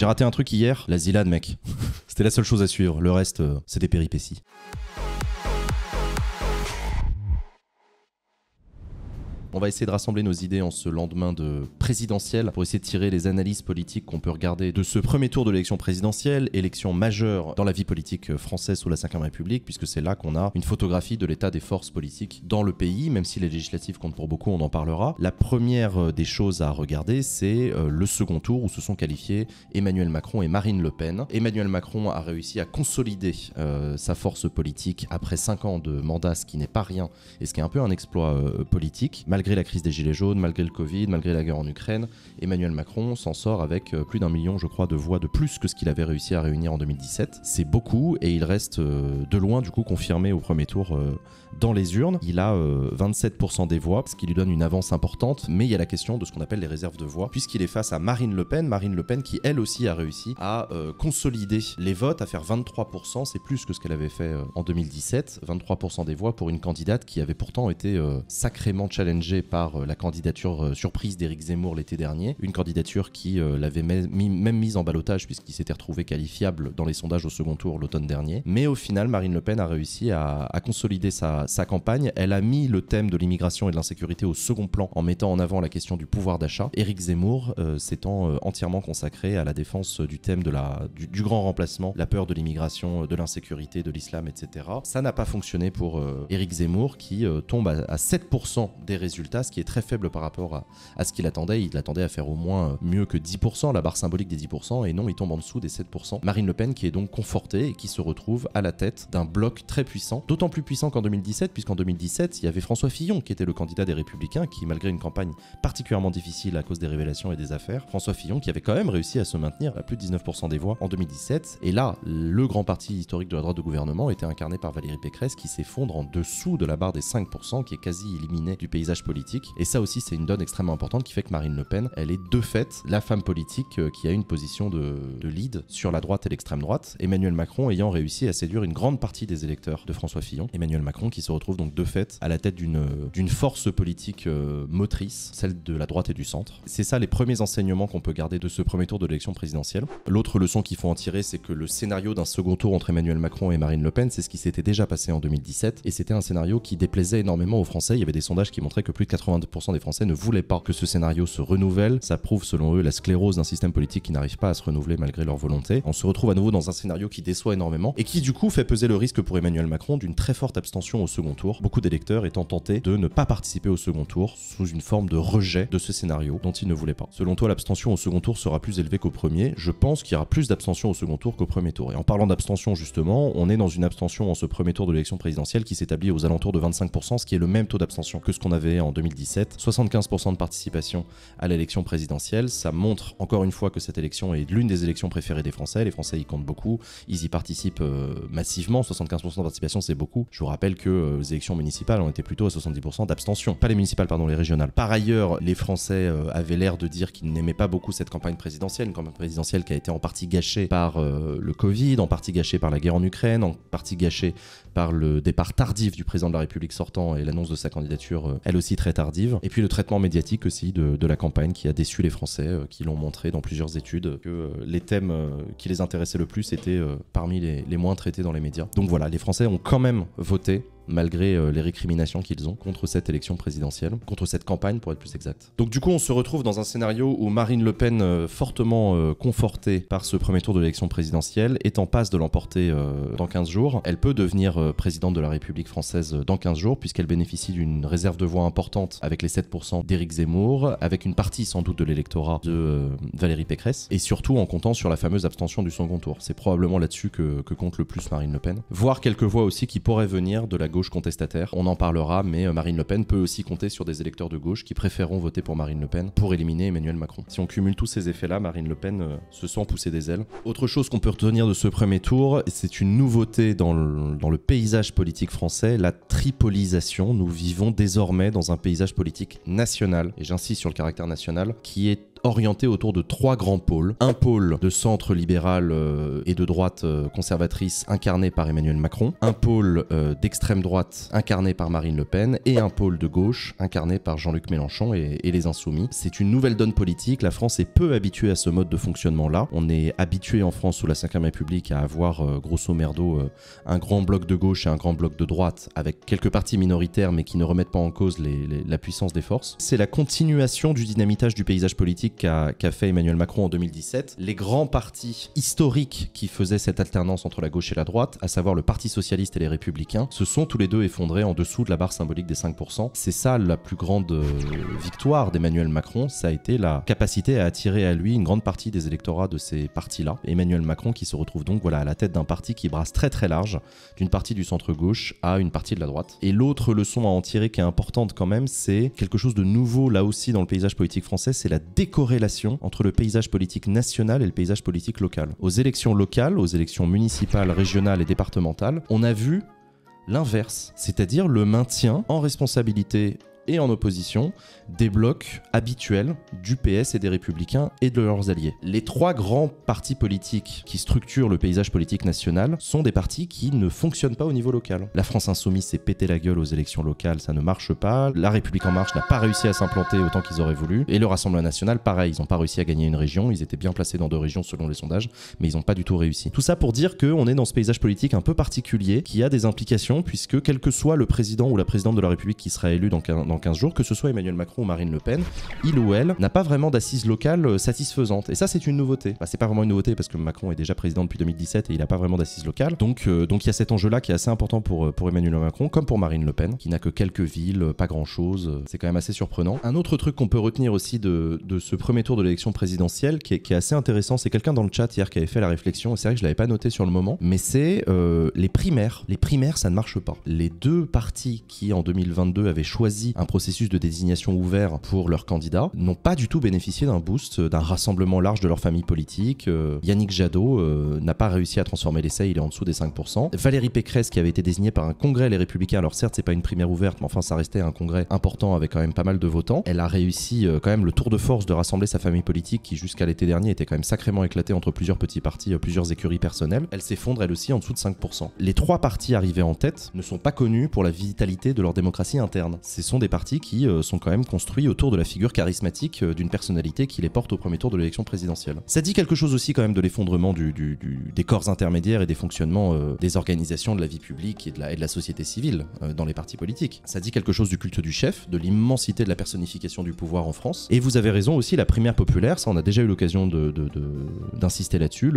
J'ai raté un truc hier, la Zilade, mec. C'était la seule chose à suivre. Le reste, euh, c'est des péripéties. On va essayer de rassembler nos idées en ce lendemain de présidentielle pour essayer de tirer les analyses politiques qu'on peut regarder de ce premier tour de l'élection présidentielle, élection majeure dans la vie politique française sous la Ve République, puisque c'est là qu'on a une photographie de l'état des forces politiques dans le pays, même si les législatives comptent pour beaucoup, on en parlera. La première euh, des choses à regarder, c'est euh, le second tour où se sont qualifiés Emmanuel Macron et Marine Le Pen. Emmanuel Macron a réussi à consolider euh, sa force politique après cinq ans de mandat, ce qui n'est pas rien et ce qui est un peu un exploit politique malgré la crise des Gilets jaunes, malgré le Covid, malgré la guerre en Ukraine, Emmanuel Macron s'en sort avec euh, plus d'un million, je crois, de voix de plus que ce qu'il avait réussi à réunir en 2017. C'est beaucoup et il reste euh, de loin, du coup, confirmé au premier tour euh, dans les urnes. Il a 27% des voix, ce qui lui donne une avance importante, mais il y a la question de ce qu'on appelle les réserves de voix, puisqu'il est face à Marine Le Pen, Marine Le Pen qui, elle aussi, a réussi à consolider les votes, à faire 23%, c'est plus que ce qu'elle avait fait en 2017, 23% des voix pour une candidate qui avait pourtant été sacrément challengée par euh, la candidature euh, surprise d'Éric Zemmour l'été dernier, une candidature qui euh, l'avait même mise en balotage puisqu'il s'était retrouvé qualifiable dans les sondages au second tour l'automne dernier. Mais au final, Marine Le Pen a réussi à, consolider sa, campagne. Elle a mis le thème de l'immigration et de l'insécurité au second plan en mettant en avant la question du pouvoir d'achat. Éric Zemmour s'étant entièrement consacré à la défense du thème de la, du, grand remplacement, la peur de l'immigration, de l'insécurité, de l'islam, etc. Ça n'a pas fonctionné pour Eric Éric Zemmour qui tombe à, à 7% des résultats ce qui est très faible par rapport à, ce qu'il attendait. Il attendait à faire au moins mieux que 10%, la barre symbolique des 10%, et non, il tombe en dessous des 7%. Marine Le Pen qui est donc confortée et qui se retrouve à la tête d'un bloc très puissant, d'autant plus puissant qu'en 2017, puisqu'en 2017, il y avait François Fillon qui était le candidat des Républicains, qui, malgré une campagne particulièrement difficile à cause des révélations et des affaires, François Fillon qui avait quand même réussi à se maintenir à plus de 19% des voix en 2017. Et là, le grand parti historique de la droite de gouvernement était incarné par Valérie Pécresse qui s'effondre en dessous de la barre des 5%, qui est quasi éliminée du paysage politique et ça aussi, c'est une donne extrêmement importante qui fait que Marine Le Pen, elle est de fait la femme politique euh, qui a une position de, lead sur la droite et l'extrême droite. Emmanuel Macron ayant réussi à séduire une grande partie des électeurs de François Fillon. Emmanuel Macron qui se retrouve donc de fait à la tête d'une euh, force politique euh, motrice, celle de la droite et du centre. C'est ça les premiers enseignements qu'on peut garder de ce premier tour de l'élection présidentielle. L'autre leçon qu'il faut en tirer, c'est que le scénario d'un second tour entre Emmanuel Macron et Marine Le Pen, c'est ce qui s'était déjà passé en 2017 et c'était un scénario qui déplaisait énormément aux Français. Il y avait des sondages qui montraient que plus de 82% des Français ne voulaient pas que ce scénario se renouvelle. Ça prouve selon eux la sclérose d'un système politique qui n'arrive pas à se renouveler malgré leur volonté. On se retrouve à nouveau dans un scénario qui déçoit énormément et qui du coup fait peser le risque pour Emmanuel Macron d'une très forte abstention au second tour, beaucoup d'électeurs étant tentés de ne pas participer au second tour sous une forme de rejet de ce scénario dont ils ne voulaient pas. Selon toi, l'abstention au second tour sera plus élevée qu'au premier. Je pense qu'il y aura plus d'abstention au second tour qu'au premier tour. Et en parlant d'abstention justement, on est dans une abstention en ce premier tour de l'élection présidentielle qui s'établit aux alentours de 25%, ce qui est le même taux d'abstention que ce qu'on avait en 2017, 75% de participation à l'élection présidentielle. Ça montre encore une fois que cette élection est l'une des élections préférées des Français. Les Français y comptent beaucoup, ils y participent euh, massivement. 75% de participation, c'est beaucoup. Je vous rappelle que euh, les élections municipales ont été plutôt à 70% d'abstention. Pas les municipales, pardon, les régionales. Par ailleurs, les Français euh, avaient l'air de dire qu'ils n'aimaient pas beaucoup cette campagne présidentielle, une campagne présidentielle qui a été en partie gâchée par le Covid, en partie gâchée par la guerre en Ukraine, en partie gâchée par le départ tardif du président de la République sortant et l'annonce de sa candidature, elle aussi très tardive. Et puis le traitement médiatique aussi de, la campagne qui a déçu les Français, euh, qui l'ont montré dans plusieurs études, que euh, les thèmes euh, qui les intéressaient le plus étaient parmi les, les moins traités dans les médias. Donc voilà, les Français ont quand même voté malgré euh, les récriminations qu'ils ont contre cette élection présidentielle, contre cette campagne pour être plus exact. Donc du coup, on se retrouve dans un scénario où Marine Le Pen, euh, fortement euh, confortée par ce premier tour de l'élection présidentielle, est en passe de l'emporter dans 15 jours. Elle peut devenir présidente de la République française dans 15 jours, puisqu'elle bénéficie d'une réserve de voix importante avec les 7% d'Éric Zemmour, avec une partie sans doute de l'électorat de Valérie Pécresse, et surtout en comptant sur la fameuse abstention du second tour. C'est probablement là-dessus que, que compte le plus Marine Le Pen. Voir quelques voix aussi qui pourraient venir de la gauche contestataire. On en parlera, mais euh, Marine Le Pen peut aussi compter sur des électeurs de gauche qui préféreront voter pour Marine Le Pen pour éliminer Emmanuel Macron. Si on cumule tous ces effets-là, Marine Le Pen euh, se sent pousser des ailes. Autre chose qu'on peut retenir de ce premier tour, c'est une nouveauté dans dans le paysage politique français, la tripolisation. Nous vivons désormais dans un paysage politique national, et j'insiste sur le caractère national, qui est orienté autour de trois grands pôles. Un pôle de centre libéral euh, et de droite euh, conservatrice incarné par Emmanuel Macron, un pôle euh, d'extrême droite incarné par Marine Le Pen et un pôle de gauche incarné par Jean-Luc Mélenchon et, les Insoumis. C'est une nouvelle donne politique, la France est peu habituée à ce mode de fonctionnement-là. On est habitué en France sous la 5 République à avoir grosso merdo un grand bloc de gauche et un grand bloc de droite avec quelques partis minoritaires mais qui ne remettent pas en cause la puissance des forces. C'est la continuation du dynamitage du paysage politique qu'a fait Emmanuel Macron en 2017, les grands partis historiques qui faisaient cette alternance entre la gauche et la droite, à savoir le Parti Socialiste et les Républicains, se sont tous les deux effondrés en dessous de la barre symbolique des 5%. C'est ça la plus grande euh, victoire d'Emmanuel Macron, ça a été la capacité à attirer à lui une grande partie des électorats de ces partis-là. Emmanuel Macron qui se retrouve donc voilà, à la tête d'un parti qui brasse très très large, d'une partie du centre-gauche à une partie de la droite. Et l'autre leçon à en tirer qui est importante quand même, c'est quelque chose de nouveau là aussi dans le paysage politique français, c'est la décoration corrélation entre le paysage politique national et le paysage politique local. Aux élections locales, aux élections municipales, régionales et départementales, on a vu l'inverse, c'est-à-dire le maintien en responsabilité et en opposition des blocs habituels du PS et des républicains et de leurs alliés. Les trois grands partis politiques qui structurent le paysage politique national sont des partis qui ne fonctionnent pas au niveau local. La France insoumise s'est pété la gueule aux élections locales, ça ne marche pas. La République en marche n'a pas réussi à s'implanter autant qu'ils auraient voulu. Et le Rassemblement national, pareil, ils n'ont pas réussi à gagner une région, ils étaient bien placés dans deux régions selon les sondages, mais ils n'ont pas du tout réussi. Tout ça pour dire qu'on est dans ce paysage politique un peu particulier qui a des implications puisque quel que soit le président ou la présidente de la République qui sera élu dans, dans 15 jours, que ce soit Emmanuel Macron ou Marine Le Pen, il ou elle n'a pas vraiment d'assises locales euh, satisfaisantes. Et ça, c'est une nouveauté. Bah, c'est pas vraiment une nouveauté parce que Macron est déjà président depuis 2017 et il n'a pas vraiment d'assises locales. Donc, euh, donc il y a cet enjeu-là qui est assez important pour, euh, pour Emmanuel Macron, comme pour Marine Le Pen, qui n'a que quelques villes, pas grand-chose. C'est quand même assez surprenant. Un autre truc qu'on peut retenir aussi de, de ce premier tour de l'élection présidentielle, qui est, qui est assez intéressant, c'est quelqu'un dans le chat hier qui avait fait la réflexion, et c'est vrai que je l'avais pas noté sur le moment, mais c'est les primaires. Les primaires, ça ne marche pas. Les deux partis qui en 2022 avaient choisi un processus de désignation ouvert pour leurs candidats, n'ont pas du tout bénéficié d'un boost, euh, d'un rassemblement large de leur famille politique. Euh, Yannick Jadot euh, n'a pas réussi à transformer l'essai, il est en dessous des 5%. Valérie Pécresse, qui avait été désignée par un congrès Les Républicains, alors certes c'est pas une primaire ouverte, mais enfin ça restait un congrès important avec quand même pas mal de votants, elle a réussi quand même le tour de force de rassembler sa famille politique qui jusqu'à l'été dernier était quand même sacrément éclatée entre plusieurs petits partis, plusieurs écuries personnelles. Elle s'effondre elle aussi en dessous de 5%. Les trois partis arrivés en tête ne sont pas connus pour la vitalité de leur démocratie interne. Ce sont des partis qui euh, sont quand même construits autour de la figure charismatique euh, d'une personnalité qui les porte au premier tour de l'élection présidentielle. Ça dit quelque chose aussi quand même de l'effondrement du, des corps intermédiaires et des fonctionnements euh, des organisations de la vie publique et de la, et de la société civile dans les partis politiques. Ça dit quelque chose du culte du chef, de l'immensité de la personnification du pouvoir en France. Et vous avez raison aussi, la primaire populaire, ça on a déjà eu l'occasion d'insister là-dessus,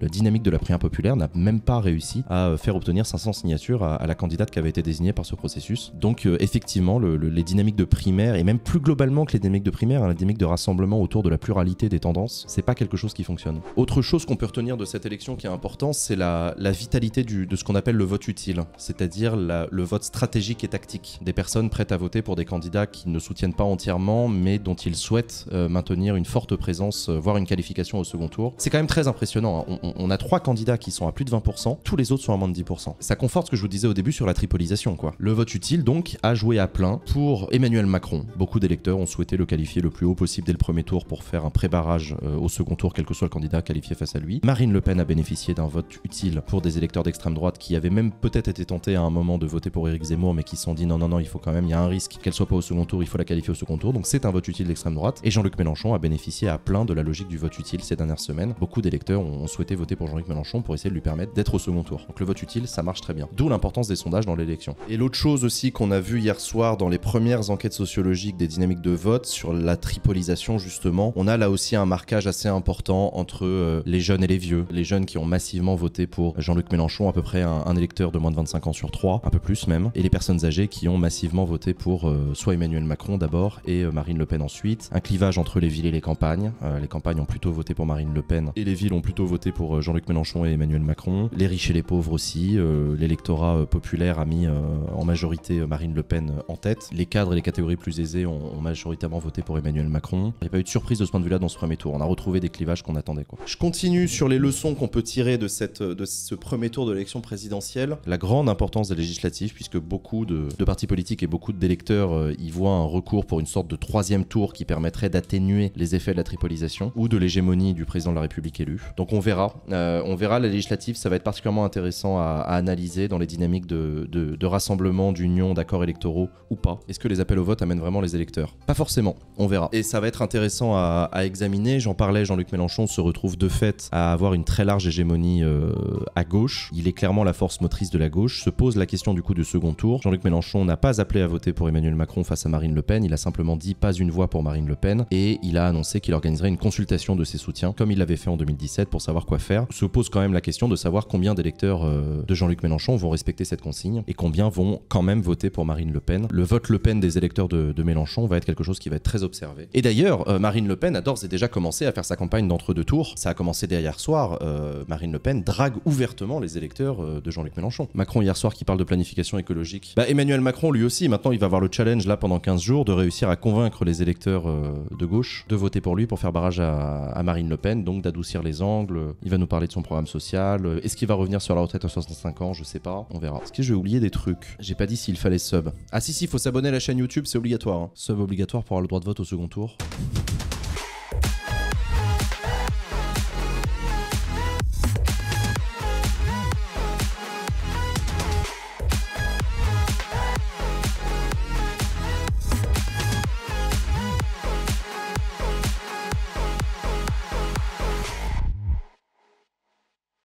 la dynamique de la primaire populaire n'a même pas réussi à faire obtenir 500 signatures à, la candidate qui avait été désignée par ce processus. Donc effectivement, le, les dynamiques de primaire, et même plus globalement que les dynamiques de primaire, la hein, les de rassemblement autour de la pluralité des tendances, c'est pas quelque chose qui fonctionne. Autre chose qu'on peut retenir de cette élection qui est importante, c'est la, vitalité du, de ce qu'on appelle le vote utile, c'est-à-dire le vote stratégique et tactique des personnes prêtes à voter pour des candidats qui ne soutiennent pas entièrement, mais dont ils souhaitent euh, maintenir une forte présence, euh, voire une qualification au second tour. C'est quand même très impressionnant. Hein. On, on, a trois candidats qui sont à plus de 20%, tous les autres sont à moins de 10%. Ça conforte ce que je vous disais au début sur la tripolisation, quoi. Le vote utile, donc, a joué à plein pour Emmanuel Macron. Beaucoup d'électeurs ont souhaité le qualifier le plus haut possible dès le premier tour pour faire un pré euh, au second tour, quel que soit le candidat qualifié face à lui. Marine Le Pen a bénéficié d'un vote utile pour des électeurs d'extrême droite qui avaient même peut-être été tentés à un moment de voter pour Éric Zemmour, mais qui se sont dit non, non, non, il faut quand même, il y a un risque qu'elle soit pas au second tour, il faut la qualifier au second tour. Donc c'est un vote utile d'extrême droite. Et Jean-Luc Mélenchon a bénéficié à plein de la logique du vote utile ces dernières semaines. Beaucoup d'électeurs ont souhaité voter pour Jean-Luc Mélenchon pour essayer de lui permettre d'être au second tour. Donc le vote utile, ça marche très bien. D'où l'importance des sondages dans l'élection. Et l'autre chose aussi qu'on a vu hier soir dans les premières enquêtes sociologiques des dynamiques de vote sur la tripolisation justement, on a là aussi un marquage assez important entre euh, les jeunes et les vieux. Les jeunes qui ont massivement voté pour Jean-Luc Mélenchon, à peu près un, électeur de moins de 25 ans sur 3, un peu plus même, et les personnes âgées qui ont massivement voté pour euh, soit Emmanuel Macron d'abord et euh, Marine Le Pen ensuite. Un clivage entre les villes et les campagnes. les campagnes ont plutôt voté pour Marine Le Pen et les villes ont plutôt voté pour Jean-Luc Mélenchon et Emmanuel Macron. Les riches et les pauvres aussi. L'électorat populaire a mis en majorité Marine Le Pen en tête les cadres et les catégories plus aisées ont, majoritairement voté pour Emmanuel Macron. Il n'y a pas eu de surprise de ce point de vue-là dans ce premier tour. On a retrouvé des clivages qu'on attendait. Je continue sur les leçons qu'on peut tirer de, ce premier tour de l'élection présidentielle. La grande importance des législatives, puisque beaucoup de, partis politiques et beaucoup d'électeurs euh, y voient un recours pour une sorte de troisième tour qui permettrait d'atténuer les effets de la tripolisation ou de l'hégémonie du président de la République élu. Donc on verra. Euh, on verra la législative, ça va être particulièrement intéressant à, analyser dans les dynamiques de, de rassemblement, d'union, d'accords électoraux ou pas est-ce que les appels au vote amènent vraiment les électeurs Pas forcément, on verra. Et ça va être intéressant à, examiner. J'en parlais, Jean-Luc Mélenchon se retrouve de fait à avoir une très large hégémonie euh, à gauche. Il est clairement la force motrice de la gauche. Se pose la question du coup du second tour. Jean-Luc Mélenchon n'a pas appelé à voter pour Emmanuel Macron face à Marine Le Pen. Il a simplement dit pas une voix pour Marine Le Pen et il a annoncé qu'il organiserait une consultation de ses soutiens, comme il l'avait fait en 2017 pour savoir quoi faire. Se pose quand même la question de savoir combien d'électeurs euh, de Jean-Luc Mélenchon vont respecter cette consigne et combien vont quand même voter pour Marine Le Pen. Le vote le Pen des électeurs de, Mélenchon va être quelque chose qui va être très observé. Et d'ailleurs, euh, Marine Le Pen a d'ores et déjà commencé à faire sa campagne d'entre-deux tours. Ça a commencé dès hier soir. Euh, Marine Le Pen drague ouvertement les électeurs euh, de Jean-Luc Mélenchon. Macron hier soir qui parle de planification écologique. Bah, Emmanuel Macron lui aussi, maintenant il va avoir le challenge là pendant 15 jours de réussir à convaincre les électeurs de gauche de voter pour lui pour faire barrage à, Marine Le Pen, donc d'adoucir les angles. Il va nous parler de son programme social. Est-ce qu'il va revenir sur la retraite à 65 ans Je sais pas. On verra. Est-ce que je vais oublier des trucs J'ai pas dit s'il fallait sub. Ah si si, faut savoir s'abonner à la chaîne YouTube, c'est obligatoire. Hein. obligatoire pour avoir le droit de vote au second tour.